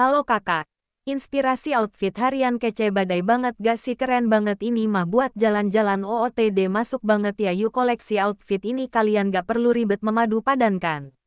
Halo kakak, inspirasi outfit harian kece badai banget gak sih keren banget ini mah buat jalan-jalan OOTD masuk banget ya yuk koleksi outfit ini kalian gak perlu ribet memadu padankan.